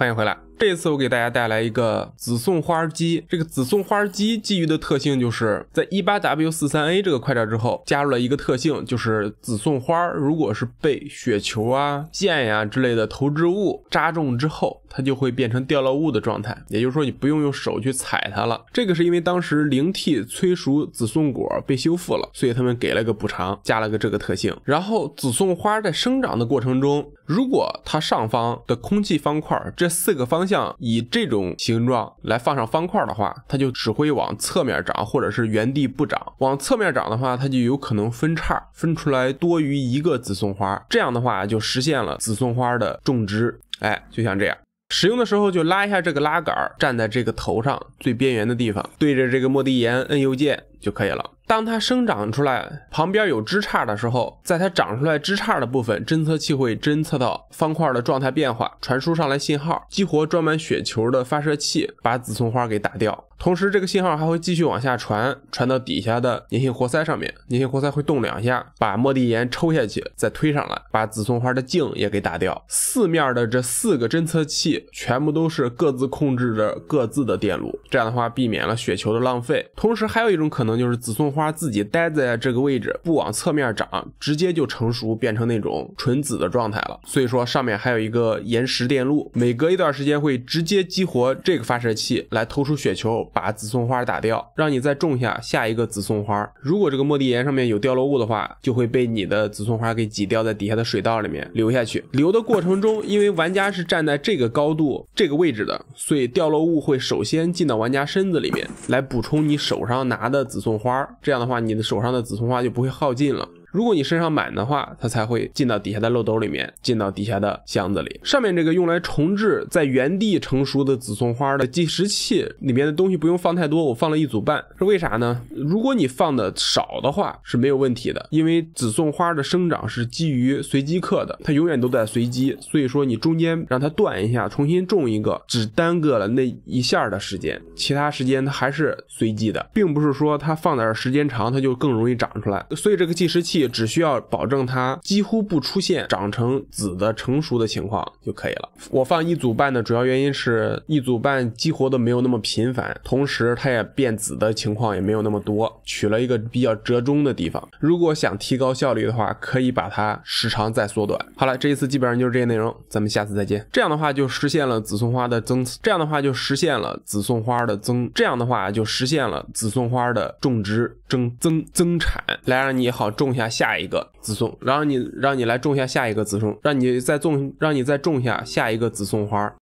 欢迎回来。这次我给大家带来一个紫颂花机。这个紫颂花机基于的特性就是在 e 八 W 四三 A 这个快照之后加入了一个特性，就是紫颂花如果是被雪球啊、箭呀之类的投掷物扎中之后，它就会变成掉落物的状态。也就是说你不用用手去踩它了。这个是因为当时零 T 催熟紫颂果被修复了，所以他们给了个补偿，加了个这个特性。然后紫颂花在生长的过程中，如果它上方的空气方块这四个方。像以这种形状来放上方块的话，它就只会往侧面长，或者是原地不长。往侧面长的话，它就有可能分叉，分出来多于一个紫松花。这样的话，就实现了紫松花的种植。哎，就像这样，使用的时候就拉一下这个拉杆，站在这个头上最边缘的地方，对着这个莫地岩摁右键就可以了。当它生长出来，旁边有枝杈的时候，在它长出来枝杈的部分，侦测器会侦测到方块的状态变化，传输上来信号，激活装满雪球的发射器，把紫松花给打掉。同时，这个信号还会继续往下传，传到底下的粘性活塞上面，粘性活塞会动两下，把莫地岩抽下去，再推上来，把紫松花的茎也给打掉。四面的这四个侦测器全部都是各自控制着各自的电路，这样的话避免了雪球的浪费。同时，还有一种可能就是紫松花自己待在这个位置，不往侧面长，直接就成熟，变成那种纯紫的状态了。所以说，上面还有一个延时电路，每隔一段时间会直接激活这个发射器来投出雪球。把紫松花打掉，让你再种下下一个紫松花。如果这个莫地岩上面有掉落物的话，就会被你的紫松花给挤掉在底下的水道里面流下去。流的过程中，因为玩家是站在这个高度这个位置的，所以掉落物会首先进到玩家身子里面来补充你手上拿的紫松花。这样的话，你的手上的紫松花就不会耗尽了。如果你身上满的话，它才会进到底下的漏斗里面，进到底下的箱子里。上面这个用来重置在原地成熟的紫松花的计时器里面的东西不用放太多，我放了一组半，是为啥呢？如果你放的少的话是没有问题的，因为紫松花的生长是基于随机刻的，它永远都在随机，所以说你中间让它断一下，重新种一个，只耽搁了那一下的时间，其他时间它还是随机的，并不是说它放在儿时间长它就更容易长出来，所以这个计时器。只需要保证它几乎不出现长成紫的成熟的情况就可以了。我放一组半的主要原因是，一组半激活的没有那么频繁，同时它也变紫的情况也没有那么多，取了一个比较折中的地方。如果想提高效率的话，可以把它时长再缩短。好了，这一次基本上就是这些内容，咱们下次再见。这样的话就实现了紫松花的增，这样的话就实现了紫松花的增，这样的话就实现了紫松花的种植增增增产，来让你好种下。下一个紫松，然后你让你来种下下一个紫松，让你再种，让你再种下下一个紫松花。